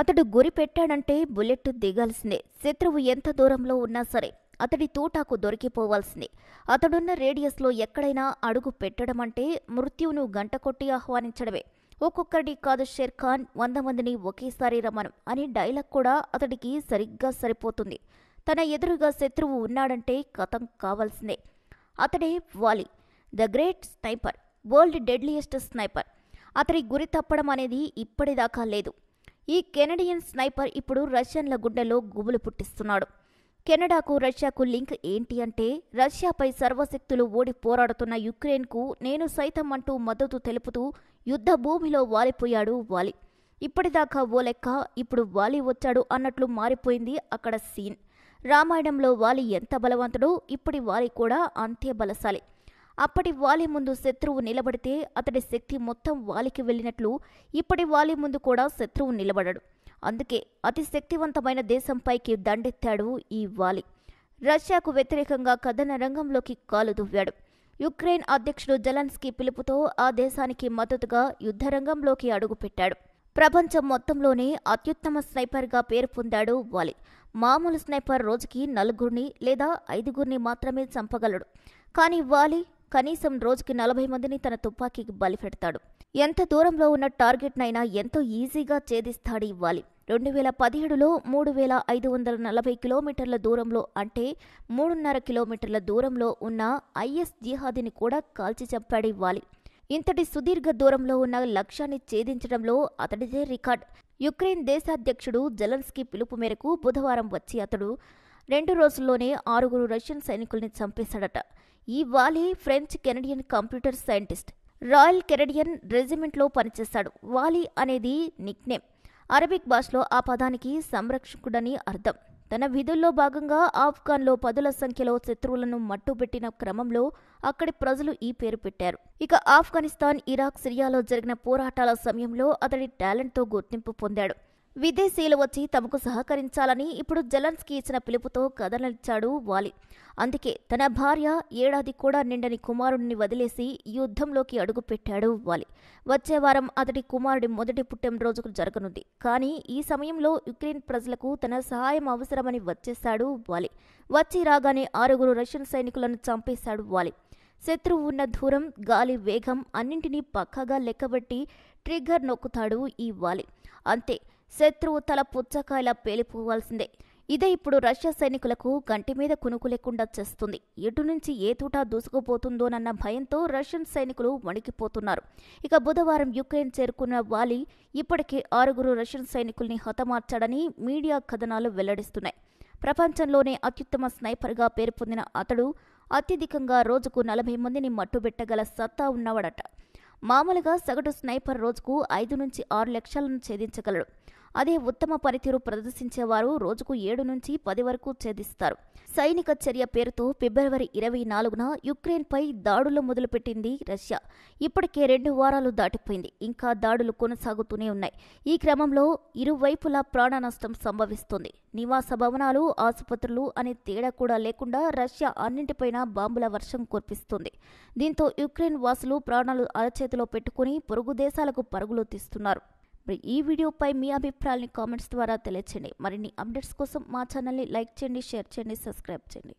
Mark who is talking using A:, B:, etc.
A: అతడు గురి పెట్టాడంటే బుల్లెట్ దిగాల్సిందే శత్రువు ఎంత దూరంలో ఉన్నా సరే అతడి తోటాకు దొరికిపోవాల్సిందే అతడున్న రేడియస్లో ఎక్కడైనా అడుగు పెట్టడమంటే మృత్యువును గంట కొట్టి ఆహ్వానించడమే ఒక్కొక్కడి కాదు షేర్ ఖాన్ వంద మందిని ఒకేసారి రమ్మను అని డైలాగ్ కూడా అతడికి సరిగ్గా సరిపోతుంది తన ఎదురుగా శత్రువు ఉన్నాడంటే కథం కావాల్సిందే అతడే Wali the great sniper world deadliest sniper అతడి గురి తప్పడం అనేది ఇప్పటిదాకా లేదు ఈ కెనడియన్ స్నైపర్ ఇప్పుడు రష్యన్ల గుండెలో గుబులు పుట్టిస్తున్నాడు కెనడాకు రష్యాకు లింక్ ఏంటి అంటే రష్యాపై సర్వశక్తులు ఓడి పోరాడుతున్న యుక్రెయిన్కు నేను సైతం అంటూ మద్దతు తెలుపుతూ యుద్ధ భూమిలో వాలిపోయాడు వాలి ఇప్పటిదాకా ఓ లెక్క ఇప్పుడు వాలి వచ్చాడు అన్నట్లు మారిపోయింది అక్కడ సీన్ రామాయణంలో వాలి ఎంత బలవంతుడో ఇప్పటి వాలి కూడా అంతే బలశాలి అప్పటి వాలి ముందు శత్రువు నిలబడితే అతడి శక్తి మొత్తం వాలికి వెళ్ళినట్లు ఇప్పటి వాలి ముందు కూడా శత్రువు నిలబడడు అందుకే అతి శక్తివంతమైన దేశంపైకి దండెత్తాడు ఈ వాలి రష్యాకు వ్యతిరేకంగా కథన రంగంలోకి కాలు దువ్వాడు యుక్రెయిన్ అధ్యక్షుడు జలన్స్కీ పిలుపుతో ఆ దేశానికి మద్దతుగా యుద్ధరంగంలోకి అడుగుపెట్టాడు ప్రపంచం మొత్తంలోనే అత్యుత్తమ స్నైపర్గా పేరు పొందాడు వాలి మామూలు స్నైపర్ రోజుకి నలుగురిని లేదా ఐదుగురిని మాత్రమే చంపగలడు కానీ వాలి కనీసం రోజుకి నలభై మందిని తన తుపాకీకి బలిపెడతాడు ఎంత దూరంలో ఉన్న టార్గెట్నైనా ఎంతో ఈజీగా ఛేదిస్తాడు ఇవ్వాలి రెండు వేల పదిహేడులో మూడు వేల ఐదు వందల నలభై కిలోమీటర్ల దూరంలో అంటే మూడున్నర కిలోమీటర్ల దూరంలో ఉన్న ఐఎస్ జిహాదీని కూడా కాల్చి చంపాడు ఇవ్వాలి ఇంతటి సుదీర్ఘ దూరంలో ఉన్న లక్ష్యాన్ని ఛేదించడంలో అతడిదే రికార్డ్ యుక్రెయిన్ దేశాధ్యక్షుడు జలన్స్కీ పిలుపు మేరకు బుధవారం వచ్చి అతడు రెండు రోజుల్లోనే ఆరుగురు రష్యన్ సైనికుల్ని చంపేశాడట ఈ Wali French Canadian computer scientist royal Canadian రెజిమెంట్లో పనిచేశాడు వాలీ అనేది నిక్నేమ్ అరబిక్ భాషలో ఆ పదానికి సంరక్షకుడని అర్థం తన విధుల్లో భాగంగా లో పదుల సంఖ్యలో శత్రువులను మట్టుబెట్టిన క్రమంలో అక్కడి ప్రజలు ఈ పేరు పెట్టారు ఇక ఆఫ్ఘనిస్తాన్ ఇరాక్ సిరియాలో జరిగిన పోరాటాల సమయంలో అతడి టాలెంట్తో గుర్తింపు పొందాడు విదేశీయులు వచ్చి తమకు సహకరించాలని ఇప్పుడు జలన్స్కి ఇచ్చిన పిలుపుతో కథనలిచ్చాడు వాలి అందుకే తన భార్య ఏడాది కూడా నిండని కుమారుడిని వదిలేసి యుద్ధంలోకి అడుగుపెట్టాడు వాలి వచ్చే వారం అతడి కుమారుడి మొదటి పుట్టినరోజుకు జరగనుంది కానీ ఈ సమయంలో యుక్రెయిన్ ప్రజలకు తన సహాయం అవసరమని వచ్చేశాడు వాలి వచ్చి రాగానే ఆరుగురు రష్యన్ సైనికులను చంపేశాడు వాలి శత్రువు ఉన్న దూరం గాలి వేగం అన్నింటినీ పక్కగా లెక్కబెట్టి ట్రిగ్గర్ నొక్కుతాడు ఈ వాలి అంతే శత్రువు తల పుచ్చకాయల పేలిపోవాల్సిందే ఇదే ఇప్పుడు రష్యా సైనికులకు గంటి మీద కునుకు లేకుండా చేస్తుంది ఎటు నుంచి ఏ తూటా దూసుకుపోతుందోనన్న భయంతో రష్యన్ సైనికులు వణికిపోతున్నారు ఇక బుధవారం యుక్రెయిన్ చేరుకున్న వాలి ఇప్పటికే ఆరుగురు రష్యన్ సైనికుల్ని హతమార్చాడని మీడియా కథనాలు వెల్లడిస్తున్నాయి ప్రపంచంలోనే అత్యుత్తమ స్నైపర్గా పేరు పొందిన అతడు అత్యధికంగా రోజుకు నలభై మందిని మట్టుబెట్టగల సత్తా ఉన్నవాడట మామూలుగా సగటు స్నైపర్ రోజుకు ఐదు నుంచి ఆరు లక్షలను ఛేదించగలడు అదే ఉత్తమ పనితీరు ప్రదర్శించేవారు రోజుకు ఏడు నుంచి పది వరకు ఛేదిస్తారు సైనిక చర్య పేరుతో ఫిబ్రవరి ఇరవై నాలుగున యుక్రెయిన్పై దాడులు మొదలుపెట్టింది రష్యా ఇప్పటికే రెండు వారాలు దాటిపోయింది ఇంకా దాడులు కొనసాగుతూనే ఉన్నాయి ఈ క్రమంలో ఇరువైపులా ప్రాణ నష్టం సంభవిస్తుంది నివాస భవనాలు ఆసుపత్రులు అనే తేడా కూడా లేకుండా రష్యా అన్నింటిపైన బాంబుల వర్షం కురిపిస్తుంది దీంతో యుక్రెయిన్ వాసులు ప్రాణాలు అరచేతిలో పెట్టుకుని పొరుగు దేశాలకు పరుగులు తీస్తున్నారు మరి ఈ వీడియోపై మీ అభిప్రాయాన్ని కామెంట్స్ ద్వారా తెలియచేయండి మరిన్ని అప్డేట్స్ కోసం మా ఛానల్ని లైక్ చేయండి షేర్ చేయండి సబ్స్క్రైబ్ చేయండి